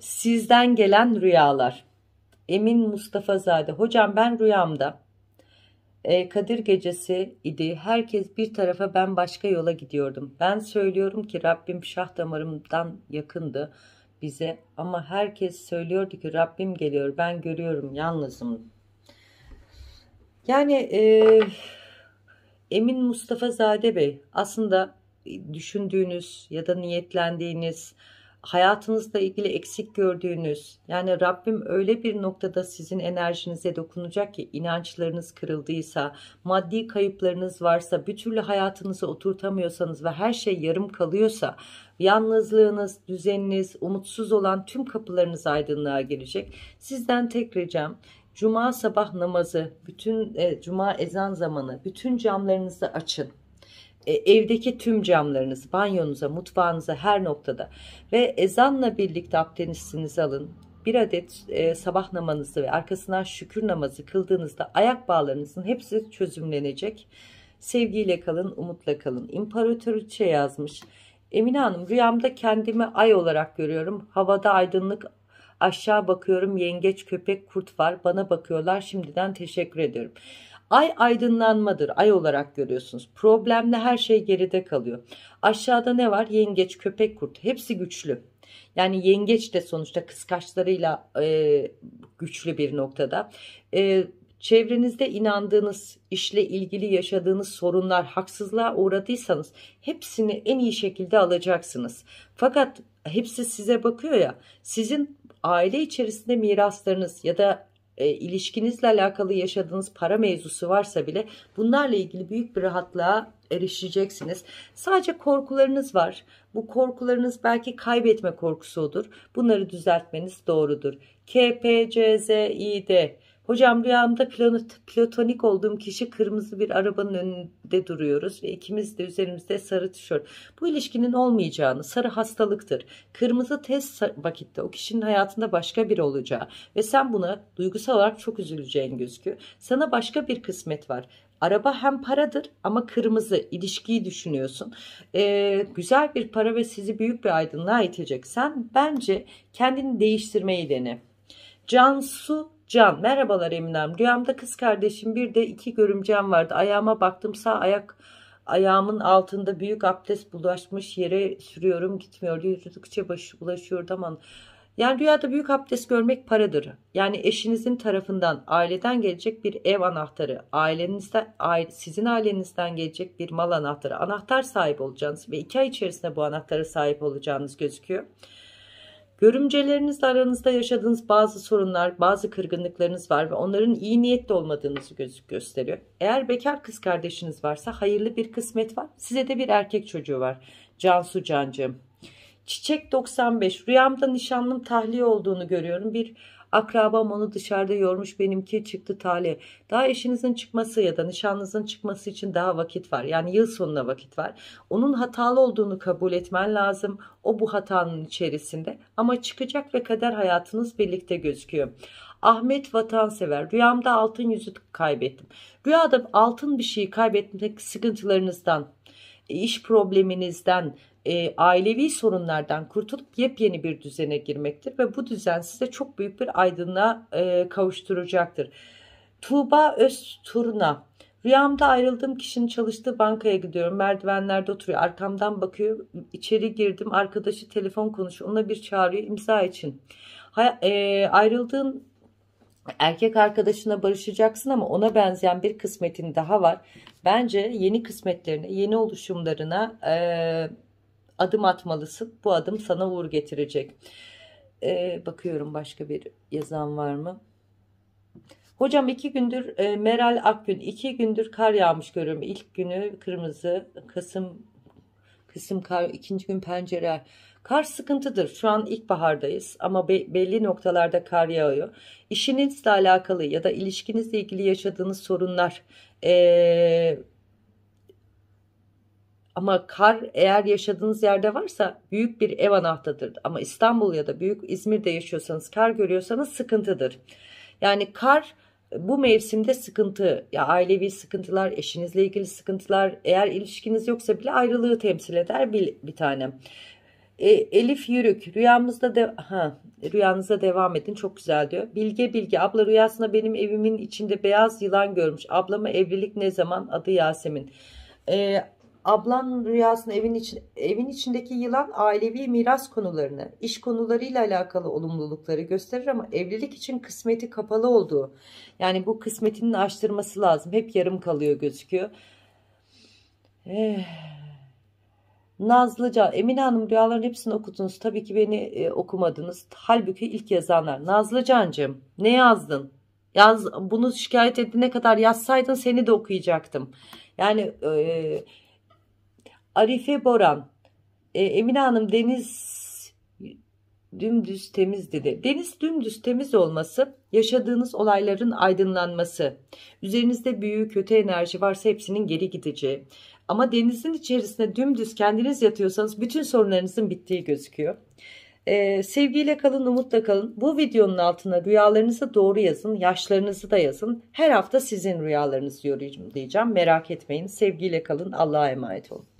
Sizden gelen rüyalar. Emin Mustafa Zade Hocam ben rüyamda. E, Kadir gecesi idi. Herkes bir tarafa ben başka yola gidiyordum. Ben söylüyorum ki Rabbim şah damarımdan yakındı bize. Ama herkes söylüyordu ki Rabbim geliyor. Ben görüyorum yalnızım. Yani e, Emin Mustafa Zade Bey aslında düşündüğünüz ya da niyetlendiğiniz hayatınızla ilgili eksik gördüğünüz yani Rabbim öyle bir noktada sizin enerjinize dokunacak ki inançlarınız kırıldıysa, maddi kayıplarınız varsa, bir türlü hayatınızı oturtamıyorsanız ve her şey yarım kalıyorsa yalnızlığınız, düzeniniz, umutsuz olan tüm kapılarınız aydınlığa gelecek. Sizden tek ricam Cuma sabah namazı, bütün e, Cuma ezan zamanı bütün camlarınızı açın. E, evdeki tüm camlarınızı, banyonuza, mutfağınıza her noktada ve ezanla birlikte abdestinizi alın. Bir adet e, sabah namazı ve arkasından şükür namazı kıldığınızda ayak bağlarınızın hepsi çözümlenecek. Sevgiyle kalın, umutla kalın. İmparatoriçe yazmış. Emine Hanım rüyamda kendimi ay olarak görüyorum. Havada aydınlık aşağı bakıyorum yengeç köpek kurt var bana bakıyorlar şimdiden teşekkür ediyorum. Ay aydınlanmadır. Ay olarak görüyorsunuz. Problemle her şey geride kalıyor. Aşağıda ne var? Yengeç, köpek, kurt. Hepsi güçlü. Yani yengeç de sonuçta kıskaçlarıyla e, güçlü bir noktada. E, çevrenizde inandığınız, işle ilgili yaşadığınız sorunlar, haksızlığa uğradıysanız hepsini en iyi şekilde alacaksınız. Fakat hepsi size bakıyor ya, sizin aile içerisinde miraslarınız ya da e, ilişkinizle alakalı yaşadığınız para mevzusu varsa bile bunlarla ilgili büyük bir rahatlığa erişeceksiniz. Sadece korkularınız var. Bu korkularınız belki kaybetme korkusudur. Bunları düzeltmeniz doğrudur. KPCZİ'de Hocam rüyamda platonik olduğum kişi kırmızı bir arabanın önünde duruyoruz ve ikimiz de üzerimizde sarı tişört. Bu ilişkinin olmayacağını, sarı hastalıktır. Kırmızı test vakitte o kişinin hayatında başka biri olacağı ve sen buna duygusal olarak çok üzüleceğin gözüküyor. Sana başka bir kısmet var. Araba hem paradır ama kırmızı ilişkiyi düşünüyorsun. Ee, güzel bir para ve sizi büyük bir aydınlığa itecek. Sen bence kendini değiştirmeyi dene. Cansu Can merhabalar Eminem rüyamda kız kardeşim bir de iki görümcem vardı ayağıma baktım sağ ayak ayağımın altında büyük abdest bulaşmış yere sürüyorum gitmiyor yürüdükçe başı bulaşıyordu aman yani rüyada büyük abdest görmek paradır. Yani eşinizin tarafından aileden gelecek bir ev anahtarı, ailenizden, aile, sizin ailenizden gelecek bir mal anahtarı, anahtar sahibi olacaksınız ve iki ay içerisinde bu anahtara sahip olacağınız gözüküyor. Görümcelerinizle aranızda yaşadığınız bazı sorunlar, bazı kırgınlıklarınız var ve onların iyi niyetli olmadığınızı gösteriyor. Eğer bekar kız kardeşiniz varsa hayırlı bir kısmet var. Size de bir erkek çocuğu var. Cansu Cancığım. Çiçek 95. Rüyamda nişanlım tahliye olduğunu görüyorum. Bir akrabam onu dışarıda yormuş benimki çıktı tahliye. Daha eşinizin çıkması ya da nişanlınızın çıkması için daha vakit var. Yani yıl sonuna vakit var. Onun hatalı olduğunu kabul etmen lazım. O bu hatanın içerisinde. Ama çıkacak ve kader hayatınız birlikte gözüküyor. Ahmet vatansever. Rüyamda altın yüzü kaybettim. Rüyada altın bir şeyi kaybetmek sıkıntılarınızdan iş probleminizden, e, ailevi sorunlardan kurtulup yepyeni bir düzene girmektir ve bu düzen size çok büyük bir aydınlığa e, kavuşturacaktır. Tuğba Özturna Rüyamda ayrıldığım kişinin çalıştığı bankaya gidiyorum. Merdivenlerde oturuyor. Arkamdan bakıyor. İçeri girdim. Arkadaşı telefon konuşuyor. Ona bir çağırıyor imza için. Hay- e, ayrıldığın erkek arkadaşına barışacaksın ama ona benzeyen bir kısmetin daha var. Bence yeni kısmetlerine, yeni oluşumlarına e, adım atmalısın. Bu adım sana uğur getirecek. E, bakıyorum başka bir yazan var mı? Hocam iki gündür e, Meral Akgün, iki gündür kar yağmış görüyorum. İlk günü kırmızı, Kasım kısım kar, ikinci gün pencere. Kar sıkıntıdır. Şu an ilkbahardayız ama be, belli noktalarda kar yağıyor. İşinizle alakalı ya da ilişkinizle ilgili yaşadığınız sorunlar ee, ama kar eğer yaşadığınız yerde varsa büyük bir ev anahtıdır. Ama İstanbul ya da büyük İzmir'de yaşıyorsanız kar görüyorsanız sıkıntıdır. Yani kar bu mevsimde sıkıntı ya ailevi sıkıntılar eşinizle ilgili sıkıntılar eğer ilişkiniz yoksa bile ayrılığı temsil eder bir, bir tanem. E, Elif Yürük rüyamızda de ha, rüyanıza devam edin çok güzel diyor. Bilge Bilge abla rüyasında benim evimin içinde beyaz yılan görmüş. Ablama evlilik ne zaman adı Yasemin. E, Ablan rüyasını evin, için, evin içindeki yılan ailevi miras konularını, iş konularıyla alakalı olumlulukları gösterir ama evlilik için kısmeti kapalı olduğu. Yani bu kısmetinin açtırması lazım. Hep yarım kalıyor gözüküyor. Eh. Nazlıca, Emine Hanım rüyaların hepsini okudunuz. Tabii ki beni e, okumadınız. Halbuki ilk yazanlar. Nazlıcancığım ne yazdın? Yaz, bunu şikayet edene kadar yazsaydın seni de okuyacaktım. Yani e, Arife Boran. E, Emine Hanım deniz dümdüz temiz dedi. Deniz dümdüz temiz olması yaşadığınız olayların aydınlanması. Üzerinizde büyük kötü enerji varsa hepsinin geri gideceği. Ama denizin içerisinde dümdüz kendiniz yatıyorsanız bütün sorunlarınızın bittiği gözüküyor. Ee, sevgiyle kalın, umutla kalın. Bu videonun altına rüyalarınızı doğru yazın, yaşlarınızı da yazın. Her hafta sizin rüyalarınızı yorumlayacağım. Merak etmeyin. Sevgiyle kalın, Allah'a emanet olun.